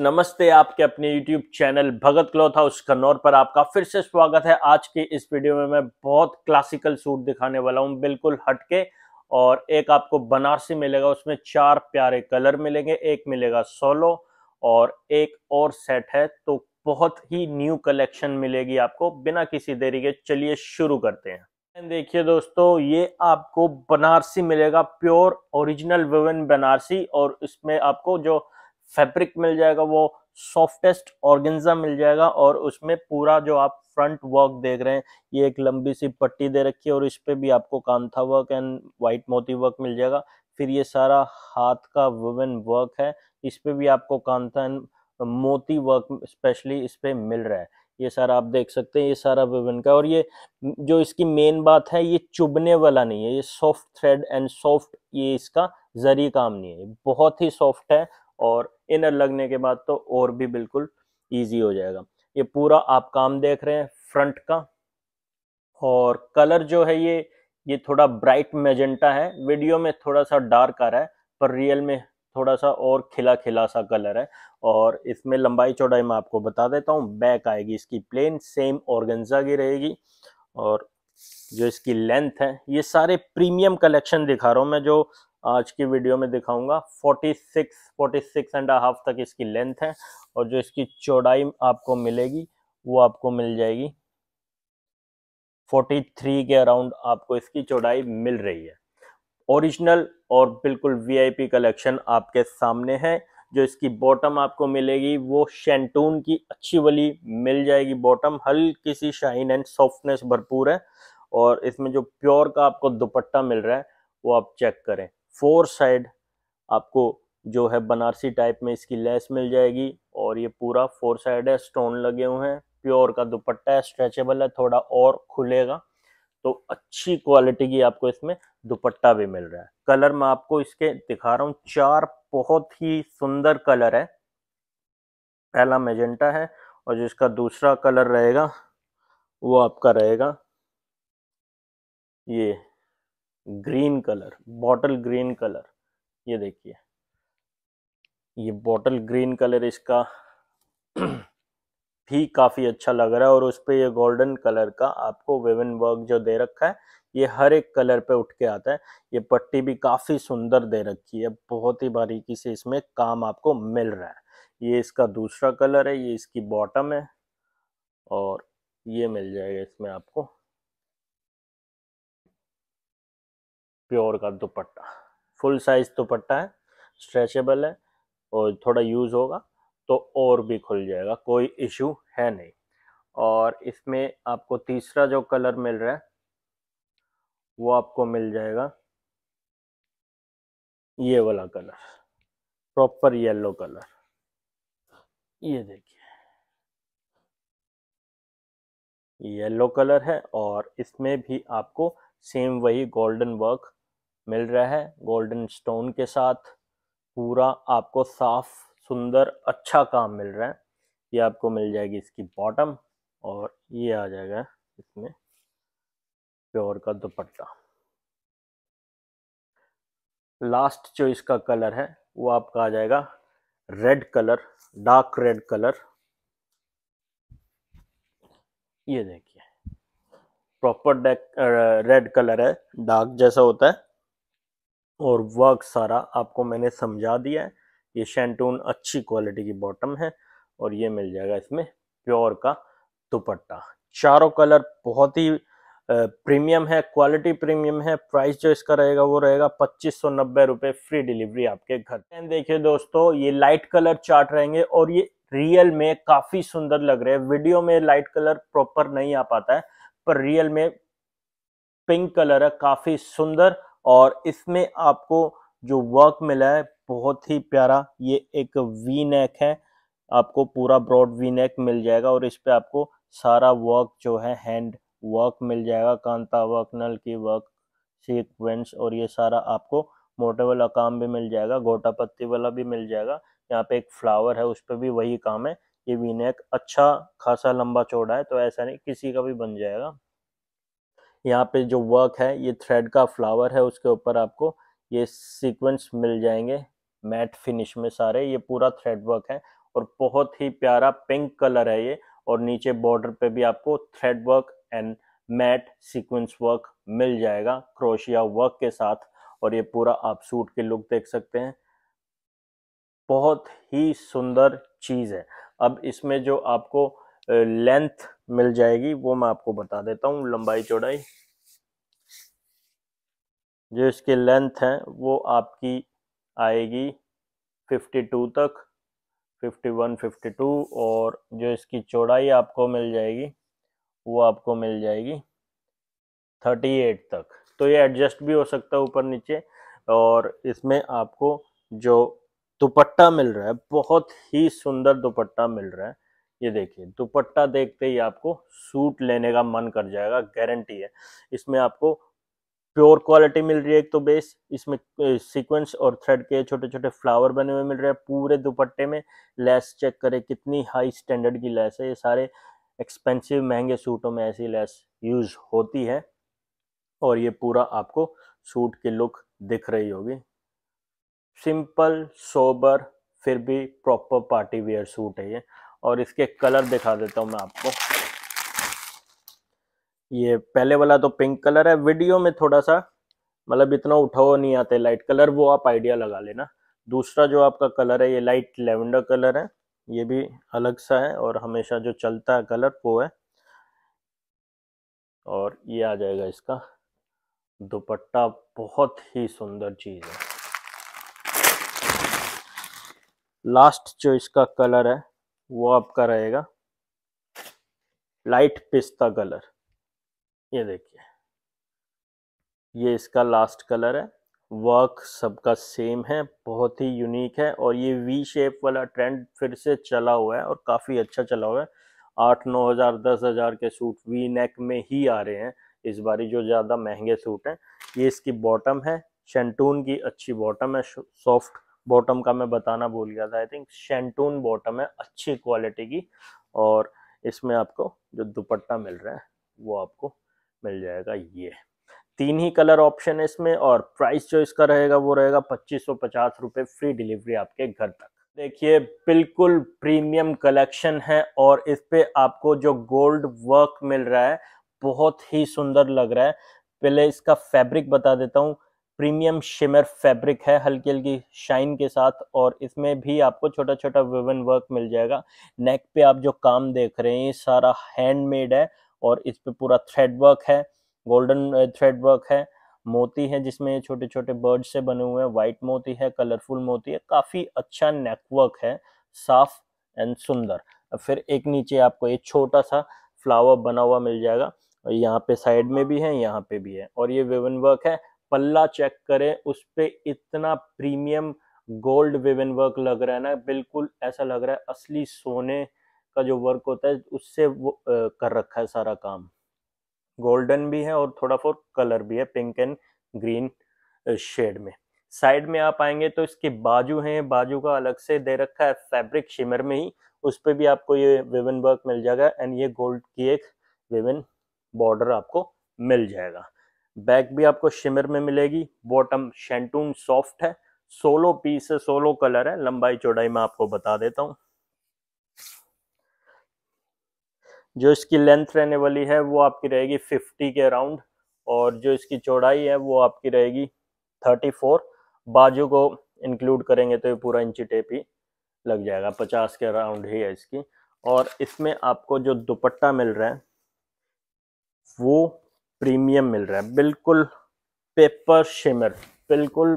नमस्ते आपके अपने YouTube channel Bhagat cloth house Kannaur पर आपका फिर से स्वागत है आज के इस वीडियो में मैं बहुत क्लासिकल सूट दिखाने वाला हूं बिल्कुल हटके और एक आपको बनारसी मिलेगा उसमें चार प्यारे कलर मिलेंगे एक मिलेगा सोलो और एक और सेट है तो बहुत ही न्यू कलेक्शन मिलेगी आपको बिना किसी देरी के चलिए शुरू करते हैं देखिए दोस्तों ये आपको बनारसी मिलेगा प्योर ओरिजिनल वेवन बनारसी और इसमें आपको जो फैब्रिक मिल जाएगा वो सॉफ्टेस्ट ऑर्गेन्जा मिल जाएगा और उसमें पूरा जो आप फ्रंट वर्क देख रहे हैं ये एक लंबी सी पट्टी दे रखी है और इस पर भी आपको कांथा वर्क एंड वाइट मोती वर्क मिल जाएगा फिर ये सारा हाथ का वुमेन वर्क है इस पर भी आपको कांथा एंड मोती वर्क स्पेशली इस पर मिल रहा है ये सारा आप देख सकते हैं ये सारा वुमेन का और ये जो इसकी मेन बात है ये चुभने वाला नहीं है ये सॉफ्ट थ्रेड एंड सॉफ्ट ये इसका जरी काम नहीं है बहुत ही सॉफ्ट है और इनर लगने के बाद तो और भी बिल्कुल ईजी हो जाएगा ये पूरा आप काम देख रहे हैं फ्रंट का और कलर जो है ये ये थोड़ा ब्राइट मेजेंटा है वीडियो में थोड़ा सा डार्क आ रहा है पर रियल में थोड़ा सा और खिला खिला सा कलर है और इसमें लंबाई चौड़ाई मैं आपको बता देता हूँ बैक आएगी इसकी प्लेन सेम ऑर्गेंजा की रहेगी और जो इसकी लेंथ है ये सारे प्रीमियम कलेक्शन दिखा रहा हूँ मैं जो आज की वीडियो में दिखाऊंगा 46 46 एंड हाफ तक इसकी लेंथ है और जो इसकी चौड़ाई आपको मिलेगी वो आपको मिल जाएगी 43 के अराउंड आपको इसकी चौड़ाई मिल रही है ओरिजिनल और बिल्कुल वीआईपी कलेक्शन आपके सामने है जो इसकी बॉटम आपको मिलेगी वो शैंटून की अच्छी वाली मिल जाएगी बॉटम हल्की सी शाइन एंड सॉफ्टनेस भरपूर है और इसमें जो प्योर का आपको दुपट्टा मिल रहा है वो आप चेक करें फोर साइड आपको जो है बनारसी टाइप में इसकी लेस मिल जाएगी और ये पूरा फोर साइड है स्टोन लगे हुए हैं प्योर का दुपट्टा है स्ट्रेचेबल है थोड़ा और खुलेगा तो अच्छी क्वालिटी की आपको इसमें दुपट्टा भी मिल रहा है कलर मैं आपको इसके दिखा रहा हूँ चार बहुत ही सुंदर कलर है पहला मेजेंटा है और जो इसका दूसरा कलर रहेगा वो आपका रहेगा ये green colour bottle green colour ये देखिए ये बॉटल ग्रीन कलर इसका भी काफ़ी अच्छा लग रहा है और उस पर यह गोल्डन कलर का आपको वेवन वर्क जो दे रखा है ये हर एक कलर पे उठ के आता है ये पट्टी भी काफ़ी सुंदर दे रखी है बहुत ही बारीकी से इसमें काम आपको मिल रहा है ये इसका दूसरा कलर है ये इसकी बॉटम है और ये मिल जाएगा इसमें आपको प्योर का दुपट्टा फुल साइज दुपट्टा है स्ट्रेचेबल है और थोड़ा यूज़ होगा तो और भी खुल जाएगा कोई इशू है नहीं और इसमें आपको तीसरा जो कलर मिल रहा है वो आपको मिल जाएगा ये वाला कलर प्रॉपर येलो कलर ये देखिए येलो कलर है और इसमें भी आपको सेम वही गोल्डन वर्क मिल रहा है गोल्डन स्टोन के साथ पूरा आपको साफ सुंदर अच्छा काम मिल रहा है ये आपको मिल जाएगी इसकी बॉटम और ये आ जाएगा इसमें प्योर का दुपट्टा लास्ट जो इसका कलर है वो आपका आ जाएगा red colour dark red colour ये देखिए प्रॉपर डेक रेड कलर है डार्क जैसा होता है और वर्क सारा आपको मैंने समझा दिया है ये शैंटून अच्छी क्वालिटी की बॉटम है और ये मिल जाएगा इसमें प्योर का दुपट्टा चारों कलर बहुत ही प्रीमियम है क्वालिटी प्रीमियम है प्राइस जो इसका रहेगा वो रहेगा पच्चीस सौ नब्बे फ्री डिलीवरी आपके घर एंड देखिए दोस्तों ये लाइट कलर चार्ट रहेंगे और ये रियल में काफ़ी सुंदर लग रहे हैं वीडियो में लाइट कलर प्रॉपर नहीं आ पाता है पर रियल में पिंक कलर है काफ़ी सुंदर और इसमें आपको जो वर्क मिला है बहुत ही प्यारा ये एक वी नेक है आपको पूरा ब्रॉड वी नेक मिल जाएगा और इस पर आपको सारा वर्क जो है हैंड वर्क मिल जाएगा कांता वर्क नल की वर्क सीक्वेंस और ये सारा आपको मोटे वाला काम भी मिल जाएगा गोटा पत्ती वाला भी मिल जाएगा यहाँ पे एक फ्लावर है उस पर भी वही काम है ये वी नेक अच्छा खासा लंबा चौड़ा है तो ऐसा नहीं किसी का भी बन जाएगा यहाँ पे जो वर्क है ये थ्रेड का फ्लावर है उसके ऊपर आपको ये सीक्वेंस मिल जाएंगे मैट फिनिश में सारे ये पूरा थ्रेड वर्क है और बहुत ही प्यारा पिंक कलर है ये और नीचे बॉर्डर पे भी आपको thread work and matte sequence work मिल जाएगा क्रोशिया वर्क के साथ और ये पूरा आप सूट के लुक देख सकते हैं बहुत ही सुंदर चीज़ है अब इसमें जो आपको लेंथ मिल जाएगी वो मैं आपको बता देता हूँ लंबाई चौड़ाई जो इसकी लेंथ है वो आपकी आएगी 52 तक 51, 52 और जो इसकी चौड़ाई आपको मिल जाएगी वो आपको मिल जाएगी 38 तक तो ये एडजस्ट भी हो सकता है ऊपर नीचे और इसमें आपको जो दुपट्टा मिल रहा है बहुत ही सुंदर दुपट्टा मिल रहा है ये देखिए दुपट्टा देखते ही आपको सूट लेने का मन कर जाएगा गारंटी है इसमें आपको प्योर क्वालिटी मिल रही है एक तो बेस इसमें सीक्वेंस और थ्रेड के छोटे छोटे फ्लावर बने हुए मिल रहे हैं पूरे दुपट्टे में लेस चेक करें कितनी हाई स्टैंडर्ड की लेस है ये सारे एक्सपेंसिव महंगे सूटों में ऐसी लेस यूज होती है और ये पूरा आपको सूट की लुक दिख रही होगी सिंपल सोबर फिर भी प्रॉपर पार्टी वेयर सूट है ये और इसके कलर दिखा देता हूँ मैं आपको ये पहले वाला तो पिंक कलर है वीडियो में थोड़ा सा मतलब इतना उठाओ नहीं आते लाइट कलर वो आप आइडिया लगा लेना दूसरा जो आपका कलर है ये लाइट लेवेंडर कलर है ये भी अलग सा है और हमेशा जो चलता है कलर वो है और ये आ जाएगा इसका दुपट्टा बहुत ही सुंदर चीज़ है लास्ट जो इसका कलर है वो आपका रहेगा लाइट पिस्ता कलर ये देखिए ये इसका लास्ट कलर है वर्क सबका सेम है बहुत ही यूनिक है और ये वी शेप वाला ट्रेंड फिर से चला हुआ है और काफ़ी अच्छा चला हुआ है आठ नौ हज़ार दस हज़ार के सूट वी नेक में ही आ रहे हैं इस बारी जो ज़्यादा महंगे सूट हैं ये इसकी बॉटम है शेंटून की अच्छी बॉटम है सॉफ्ट बॉटम का मैं बताना भूल गया था आई थिंक शैंटून बॉटम है अच्छी क्वालिटी की और इसमें आपको जो दुपट्टा मिल रहा है वो आपको मिल जाएगा ये तीन ही कलर ऑप्शन है इसमें और प्राइस जो इसका रहेगा वो रहेगा पच्चीस सौ पचास रुपये फ्री डिलीवरी आपके घर तक देखिए बिल्कुल प्रीमियम कलेक्शन है और इस पे आपको जो गोल्ड वर्क मिल रहा है बहुत ही सुंदर लग रहा है पहले इसका फैब्रिक बता देता हूँ प्रीमियम शिमर फैब्रिक है हल्की हल्की शाइन के साथ और इसमें भी आपको छोटा छोटा विवन वर्क मिल जाएगा नेक पे आप जो काम देख रहे हैं ये सारा हैंडमेड है और इस पे पूरा थ्रेड वर्क है गोल्डन थ्रेड वर्क है मोती है जिसमें छोटे छोटे बर्ड से बने हुए हैं वाइट मोती है कलरफुल मोती है काफ़ी अच्छा नेकवर्क है साफ एंड सुंदर फिर एक नीचे आपको एक छोटा सा फ्लावर बना हुआ मिल जाएगा यहाँ पे साइड में भी है यहाँ पे भी है और ये वेवन वर्क है पल्ला चेक करें उस पर इतना प्रीमियम गोल्ड विवन वर्क लग रहा है ना बिल्कुल ऐसा लग रहा है असली सोने का जो वर्क होता है उससे वो आ, कर रखा है सारा काम गोल्डन भी है और थोड़ा फोर कलर भी है पिंक एंड ग्रीन शेड में साइड में आप आएंगे तो इसके बाजू हैं बाजू का अलग से दे रखा है फैब्रिक शिमर में ही उस पर भी आपको ये विवन वर्क मिल जाएगा एंड ये गोल्ड की एक विवन बॉर्डर आपको मिल जाएगा बैक भी आपको शिमर में मिलेगी बॉटम शैंटून सॉफ्ट है सोलो पीस है सोलो कलर है लंबाई चौड़ाई मैं आपको बता देता हूँ जो इसकी लेंथ रहने वाली है वो आपकी रहेगी 50 के अराउंड और जो इसकी चौड़ाई है वो आपकी रहेगी 34 बाजू को इंक्लूड करेंगे तो ये पूरा इंची टेप ही लग जाएगा 50 के अराउंड ही है इसकी और इसमें आपको जो दुपट्टा मिल रहा है वो प्रीमियम मिल रहा है बिल्कुल पेपर शिमर बिल्कुल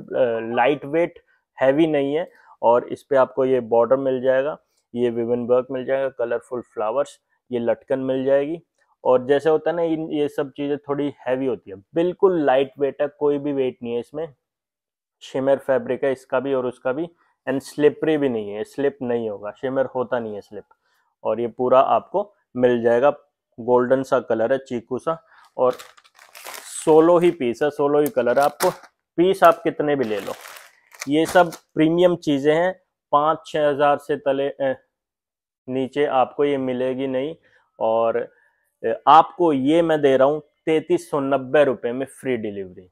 लाइट वेट हैवी नहीं है और इस पर आपको ये बॉर्डर मिल जाएगा ये विविन वर्क मिल जाएगा कलरफुल फ्लावर्स ये लटकन मिल जाएगी और जैसे होता है ना इन ये सब चीज़ें थोड़ी हैवी होती है बिल्कुल लाइट वेट है कोई भी वेट नहीं है इसमें शिमर फैब्रिक है इसका भी और उसका भी एंड स्लिपरी भी नहीं है स्लिप नहीं होगा शिमर होता नहीं है स्लिप और ये पूरा आपको मिल जाएगा गोल्डन सा कलर है चीकू सा और सोलो ही पीस है सोलो ही कलर है आपको पीस आप कितने भी ले लो ये सब प्रीमियम चीज़ें हैं पाँच छः हज़ार से तले नीचे आपको ये मिलेगी नहीं और आपको ये मैं दे रहा हूँ तैंतीस सौ नब्बे रुपये में फ्री डिलीवरी